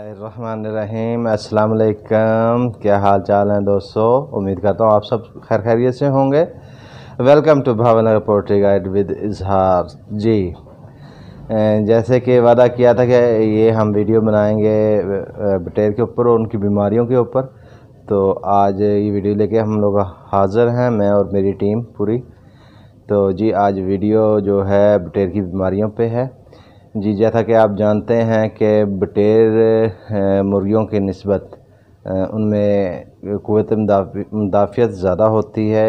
बसमीम अल्लाम क्या हाल चाल हैं दोस्तों उम्मीद करता हूँ आप सब खैर खैरियत से होंगे welcome to Bhavnagar poultry guide with Izhar ji जैसे कि वादा किया था कि ये हम वीडियो बनाएंगे बटेर के ऊपर और उनकी बीमारियों के ऊपर तो आज ये वीडियो लेके हम लोग हाज़िर हैं मैं और मेरी टीम पूरी तो जी आज वीडियो जो है बटेर की बीमारियों पर है जी जैसा कि आप जानते हैं कि बटेर मुर्गियों की नस्बत उनमें कुत मुदाफियत ज़्यादा होती है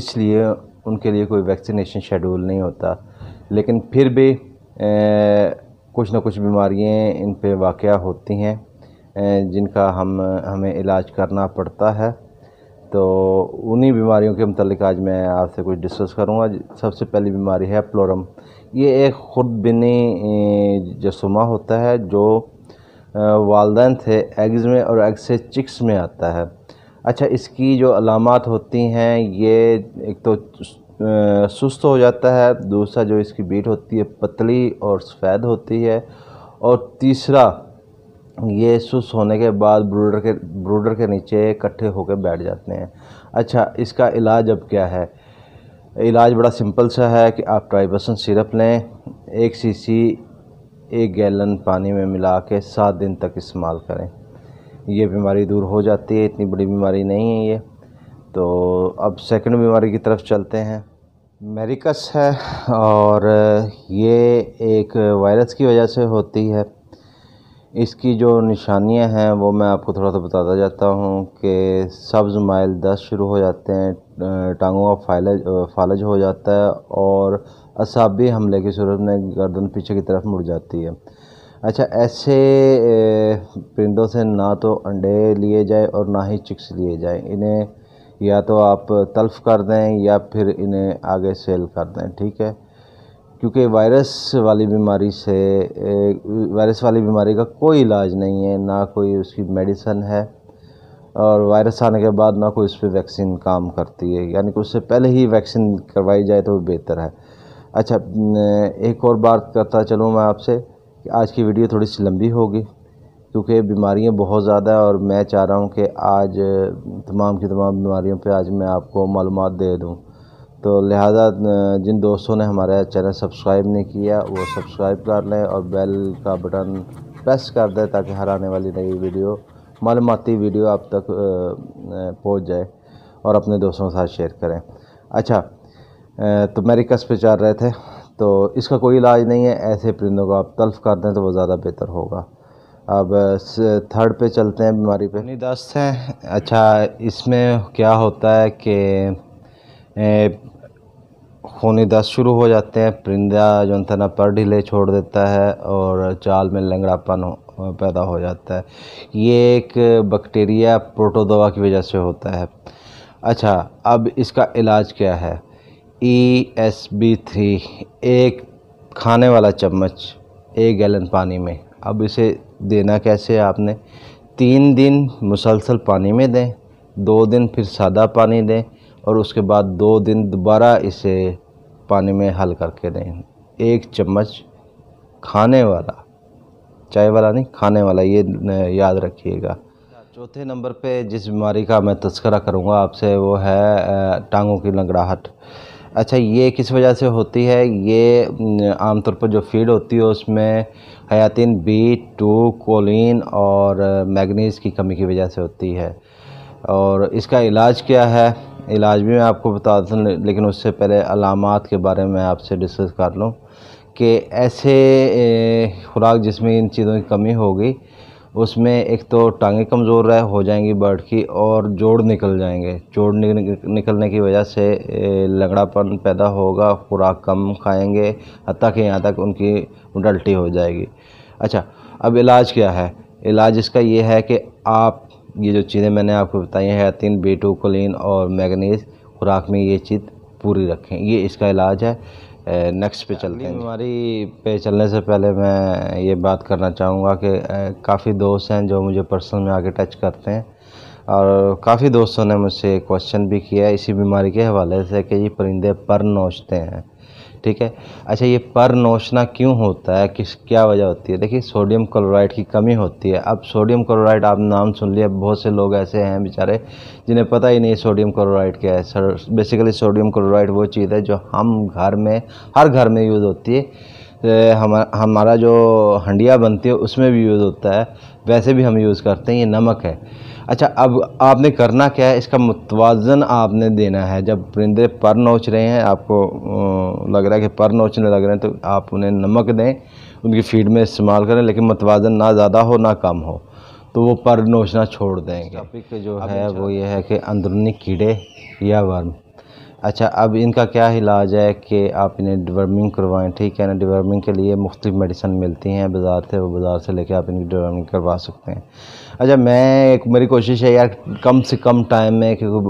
इसलिए उनके लिए कोई वैक्सीनेशन शेड्यूल नहीं होता लेकिन फिर भी कुछ ना कुछ बीमारियाँ इन पर वाक़ होती हैं जिनका हम हमें इलाज करना पड़ता है तो उन्हीं बीमारियों के मतलब आज मैं आपसे कुछ डिस्कस करूँगा सबसे पहली बीमारी है प्लोरम ये एक ख़ुद बिनी जसुमा होता है जो वालदेन थे एग्ज़ में और एग से चिक्स में आता है अच्छा इसकी जो अलामत होती हैं ये एक तो सुस्त हो जाता है दूसरा जो इसकी बीट होती है पतली और सफ़ेद होती है और तीसरा ये सुस्त होने के बाद ब्रूडर के ब्रूडर के नीचे इकट्ठे होकर बैठ जाते हैं अच्छा इसका इलाज अब क्या है इलाज बड़ा सिंपल सा है कि आप ट्राइबसन सिरप लें एक सीसी एक गैलन पानी में मिला के सात दिन तक इस्तेमाल करें यह बीमारी दूर हो जाती है इतनी बड़ी बीमारी नहीं है ये तो अब सेकंड बीमारी की तरफ चलते हैं मेरिकस है और ये एक वायरस की वजह से होती है इसकी जो निशानियाँ हैं वो मैं आपको थोड़ा सा बताता जाता हूँ कि सब्ज़ माइल दस्त शुरू हो जाते हैं टांगों का फालज फालज हो जाता है और असाबी हमले की सूरत में गर्दन पीछे की तरफ मुड़ जाती है अच्छा ऐसे परिंदों से ना तो अंडे लिए जाए और ना ही चिक्स लिए जाए इन्हें या तो आप तल्फ़ कर दें या फिर इन्हें आगे सेल कर दें ठीक है क्योंकि वायरस वाली बीमारी से वायरस वाली बीमारी का कोई इलाज नहीं है ना कोई उसकी मेडिसन है और वायरस आने के बाद ना कोई उस पर वैक्सीन काम करती है यानी कि उससे पहले ही वैक्सीन करवाई जाए तो बेहतर है अच्छा एक और बात करता चलूँ मैं आपसे कि आज की वीडियो थोड़ी सी लंबी होगी क्योंकि बीमारियां बहुत ज़्यादा है और मैं चाह रहा हूँ कि आज तमाम की तमाम बीमारियों पे आज मैं आपको मालूम दे दूँ तो लिहाजा जिन दोस्तों ने हमारा चैनल सब्सक्राइब नहीं किया वो सब्सक्राइब कर लें और बेल का बटन प्रेस कर दें ताकि हर आने वाली नई वीडियो मालूमती वीडियो आप तक पहुंच जाए और अपने दोस्तों के साथ शेयर करें अच्छा तो मेरिकस पे चल रहे थे तो इसका कोई इलाज नहीं है ऐसे परिंदों को आप तल्फ कर दें तो वो ज़्यादा बेहतर होगा अब थर्ड पे चलते हैं बीमारी पे नहीं दस्त हैं अच्छा इसमें क्या होता है कि दस शुरू हो जाते हैं परिंदा जो था ना पर ढीले छोड़ देता है और चाल में लंगड़ापन पैदा हो जाता है ये एक बैक्टीरिया प्रोटोदवा की वजह से होता है अच्छा अब इसका इलाज क्या है ई एस बी थ्री एक खाने वाला चम्मच एक गैलन पानी में अब इसे देना कैसे आपने तीन दिन मुसलसल पानी में दें दो दिन फिर सादा पानी दें और उसके बाद दो दिन दोबारा इसे पानी में हल करके दें एक चम्मच खाने वाला चाय वाला नहीं खाने वाला ये याद रखिएगा चौथे नंबर पे जिस बीमारी का मैं तस्करा करूँगा आपसे वो है टांगों की लंगड़ाहट अच्छा ये किस वजह से होती है ये आमतौर पर जो फीड होती है उसमें हयातिन बी टू कोलिन और मैग्नीज की कमी की वजह से होती है और इसका इलाज क्या है इलाज भी मैं आपको बता दूँ लेकिन उससे पहले अलामत के बारे में आपसे डिस्कस कर लूँ कि ऐसे खुराक जिसमें इन चीज़ों की कमी होगी उसमें एक तो टांगे कमज़ोर रह हो जाएंगी बर्ड की और जोड़ निकल जाएंगे जोड़ निकलने की वजह से लंगड़ापन पैदा होगा खुराक कम खाएंगे हती कि यहाँ तक उनकी उडल्टी हो जाएगी अच्छा अब इलाज क्या है इलाज इसका ये है कि आप ये जो चीज़ें मैंने आपको बताई हैं हैतिन बेटोकोलिन और मैगनीज खुराक में ये चीज़ पूरी रखें ये इसका इलाज है नेक्स्ट पे चलते हैं हमारी पे चलने से पहले मैं ये बात करना चाहूँगा कि काफ़ी दोस्त हैं जो मुझे पर्सनल में आके टच करते हैं और काफ़ी दोस्तों ने मुझसे क्वेश्चन भी किया है इसी बीमारी के हवाले से कि ये परिंदे पर नोचते हैं ठीक है अच्छा ये पर नोचना क्यों होता है किस क्या वजह होती है देखिए सोडियम क्लोराइड की कमी होती है अब सोडियम क्लोराइड आप नाम सुन लिया बहुत से लोग ऐसे हैं बेचारे जिन्हें पता ही नहीं सोडियम क्लोराइड क्या है सर बेसिकली सोडियम क्लोराइड वो चीज़ है जो हम घर में हर घर में यूज़ होती है हम हमारा जो हंडिया बनती है उसमें भी यूज़ होता है वैसे भी हम यूज़ करते हैं ये नमक है अच्छा अब आपने करना क्या है इसका मुतवाजन आपने देना है जब परिंदे पर नोच रहे हैं आपको लग रहा है कि पर नोचने लग रहे हैं तो आप उन्हें नमक दें उनकी फीड में इस्तेमाल करें लेकिन मुतवाजन ना ज़्यादा हो ना कम हो तो वो पर नोचना छोड़ देंगे टॉपिक जो है अच्छा। वो ये है कि अंदरूनी कीड़े या वर्म अच्छा अब इनका क्या इलाज है कि आप इन्हें डिवर्मिंग करवाएं ठीक है ना डिवर्मिंग के लिए मुख्त मेडिसन मिलती हैं बाज़ार से वो बाज़ार से लेके आप इनकी डिवर्मिंग करवा सकते हैं अच्छा मैं एक मेरी कोशिश है यार कम से कम टाइम में क्योंकि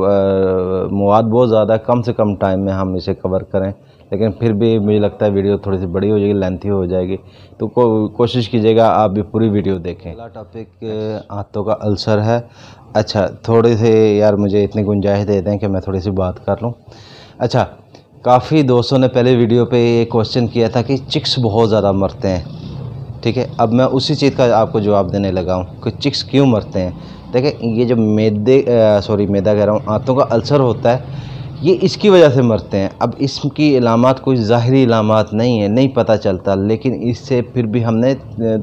मवाद बहुत ज़्यादा कम से कम टाइम में हम इसे कवर करें लेकिन फिर भी मुझे लगता है वीडियो थोड़ी सी बड़ी हो जाएगी लेंथी हो जाएगी तो को, कोशिश कीजिएगा आप भी पूरी वीडियो देखें अगला टॉपिक हाथों का अल्सर है अच्छा थोड़े से यार मुझे इतनी गुंजाइश दे दें कि मैं थोड़ी सी बात कर लूँ अच्छा काफ़ी दोस्तों ने पहले वीडियो पर ये क्वेश्चन किया था कि चिक्स बहुत ज़्यादा मरते हैं ठीक है अब मैं उसी चीज़ का आपको जवाब देने लगा हूँ कि चिक्स क्यों मरते हैं देखिए ये जो मैदे सॉरी मैदा कह रहा हूँ आंतों का अल्सर होता है ये इसकी वजह से मरते हैं अब इसकी इलामत कोई ज़ाहरी इलामत नहीं है नहीं पता चलता लेकिन इससे फिर भी हमने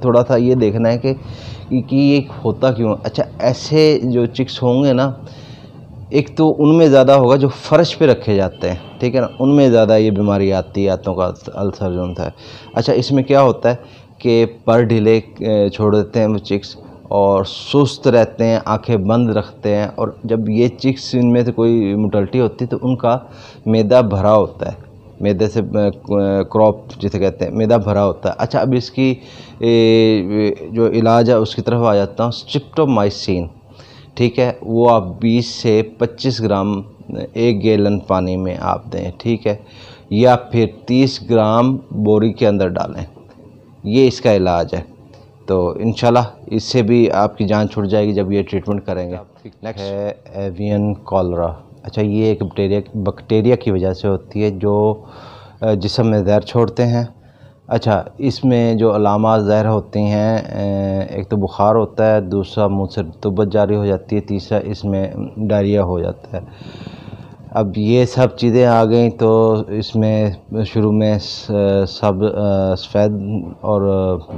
थोड़ा सा ये देखना है कि कि ये होता क्यों अच्छा ऐसे जो चिक्स होंगे ना एक तो उनमें ज़्यादा होगा जो फ़र्श पे रखे जाते हैं ठीक है ना उनमें ज़्यादा ये बीमारी आती है आतों का अल्सर जो होता है अच्छा इसमें क्या होता है कि पर ढीले छोड़ देते हैं वो चिक्स और सुस्त रहते हैं आंखें बंद रखते हैं और जब ये चिक्स इनमें से कोई मोटलिटी होती है तो उनका मैदा भरा होता है मैदे से क्रॉप जिसे कहते हैं मैदा भरा होता है अच्छा अब इसकी ए, जो इलाज है उसकी तरफ आ जाता हूँ स्ट्रिप्टोमाइसिन ठीक है वो आप 20 से 25 ग्राम एक गैलन पानी में आप दें ठीक है या फिर 30 ग्राम बोरी के अंदर डालें ये इसका इलाज है तो इन इससे भी आपकी जान छूट जाएगी जब ये ट्रीटमेंट करेंगे नेक्स्ट है एवियन कॉलरा अच्छा ये एक बक्टेरिया बैक्टीरिया की वजह से होती है जो जिसम में जहर छोड़ते हैं अच्छा इसमें जो अलामा ज़हर होती हैं एक तो बुखार होता है दूसरा मुँह से तबत जारी हो जाती है तीसरा इसमें डायरिया हो जाता है अब ये सब चीज़ें आ गई तो इसमें शुरू में सब सफ़ेद और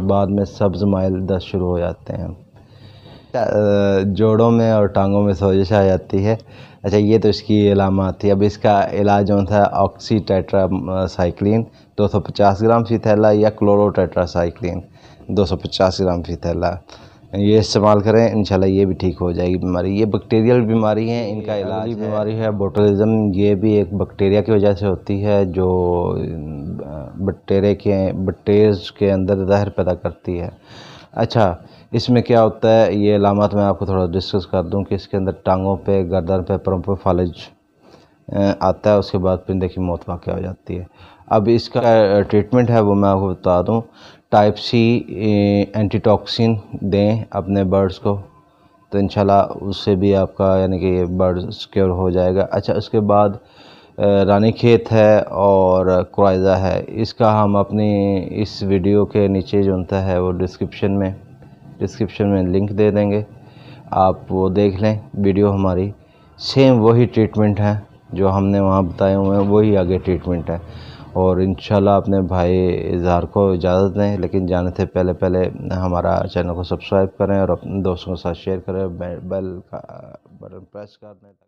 बाद में सब्ज़ माइल दस शुरू हो जाते हैं जोड़ों में और टांगों में सोजिश आ जाती है अच्छा ये तो इसकी इलामत थी अब इसका इलाज जो था ऑक्सी साइक्लिन दो ग्राम फीथैला या क्लोरो साइक्लिन दो ग्राम फीथैला ये इस्तेमाल करें इन ये भी ठीक हो जाएगी बीमारी ये बैक्टीरियल बीमारी है इनका इलाज बीमारी है बोटलिज़म ये भी एक बैक्टीरिया की वजह से होती है जो बटेरे के बैक्टेरियज के अंदर जहर पैदा करती है अच्छा इसमें क्या होता है ये अलामत मैं आपको थोड़ा डिस्कस कर दूँ कि इसके अंदर टांगों पर गर्दन पे परों पर फालिज आता है उसके बाद फिर देखिए मौत वाक़ हो जाती है अब इसका ट्रीटमेंट है वो मैं आपको बता दूं टाइप सी एंटीटॉक्सिन दें अपने बर्ड्स को तो इनशाला उससे भी आपका यानी कि बर्ड सिक्योर हो जाएगा अच्छा उसके बाद रानी खेत है और क्राइजा है इसका हम अपनी इस वीडियो के नीचे जो होता है वो डिस्क्रिप्शन में डिस्क्रिप्शन में लिंक दे देंगे आप वो देख लें वीडियो हमारी सेम वही ट्रीटमेंट है जो हमने वहाँ बताए हुए हैं वही आगे ट्रीटमेंट है और इन अपने भाई इजहार को इजाज़त दें लेकिन जाने से पहले पहले हमारा चैनल को सब्सक्राइब करें और अपने दोस्तों के साथ शेयर करें बेल का बटन प्रेस कर दें